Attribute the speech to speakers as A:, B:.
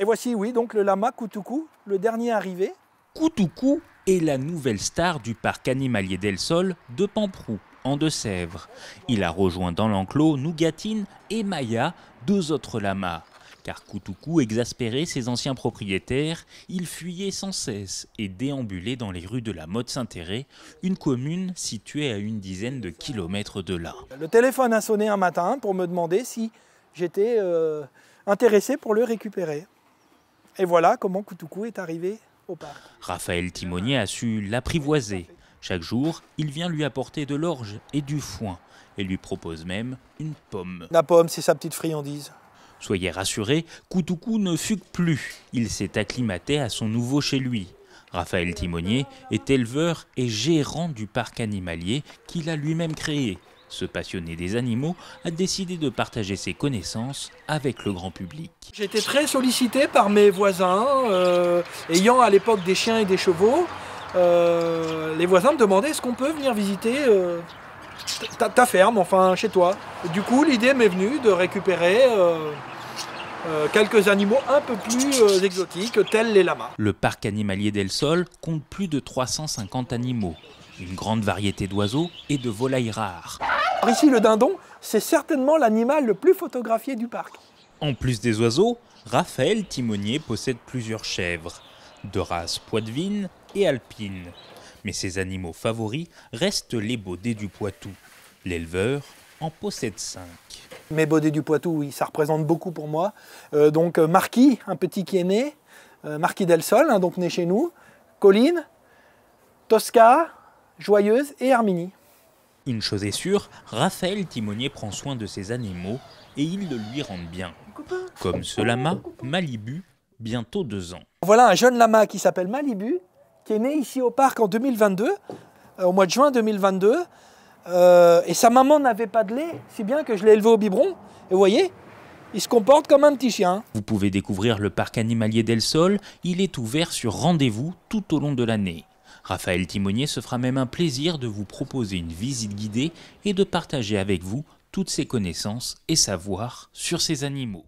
A: Et voici, oui, donc le lama Kutuku, le dernier arrivé. Kutuku
B: est la nouvelle star du parc animalier d'El Sol de Pamprou, en Deux-Sèvres. Il a rejoint dans l'enclos Nougatine et Maya, deux autres lamas. Car Kutuku exaspérait ses anciens propriétaires, il fuyait sans cesse et déambulait dans les rues de la Motte Saint-Héré, une commune située à une dizaine de kilomètres de là.
A: Le téléphone a sonné un matin pour me demander si j'étais euh, intéressé pour le récupérer. Et voilà comment Koutoukou est arrivé au parc.
B: Raphaël Timonier a su l'apprivoiser. Chaque jour, il vient lui apporter de l'orge et du foin et lui propose même une pomme.
A: La pomme, c'est sa petite friandise.
B: Soyez rassurés,
A: Koutoukou ne fugue
B: plus. Il s'est acclimaté à son nouveau chez lui. Raphaël Timonier est éleveur et gérant du parc animalier qu'il a lui-même créé. Ce passionné des animaux a décidé de partager ses connaissances avec le grand public.
A: J'étais très sollicité par mes voisins, euh, ayant à l'époque des chiens et des chevaux. Euh, les voisins me demandaient est-ce qu'on peut venir visiter euh, ta, ferme, enfin chez toi. du coup, l'idée m'est venue de récupérer quelques animaux un peu plus exotiques, tels les lamas.
B: Le parc animalier d'El Sol compte plus de 350 animaux, une grande variété d'oiseaux et de volailles rares
A: ici, le dindon, c'est certainement l'animal le plus photographié du parc.
B: En plus des oiseaux, Raphaël Timonier possède plusieurs chèvres, de race poitevine et alpine. Mais ses animaux favoris restent les baudets du Poitou. L'éleveur en possède
A: cinq. Mes baudets du Poitou, oui, ça représente beaucoup pour moi. Euh, donc euh, Marquis, un petit qui est né, euh, Marquis del Sol, hein, donc né chez nous, Colline, Tosca, Joyeuse et Herminie. Une
B: chose est sûre, Raphaël Timonier prend soin de ses animaux et ils le lui rendent bien. Comme ce lama, Malibu, bientôt deux ans.
A: Voilà un jeune lama qui s'appelle Malibu, qui est né ici au parc en 2022, euh, au mois de juin 2022. Euh, et sa maman n'avait pas de lait, si bien que je l'ai élevé au biberon. Et vous voyez, il se comporte comme un petit chien.
B: Vous pouvez découvrir le parc animalier d'El Sol. Il est ouvert sur rendez-vous tout au long de l'année. Raphaël Timonier se fera même un plaisir de vous proposer une visite guidée et de partager avec vous toutes ses connaissances et savoirs sur ces animaux.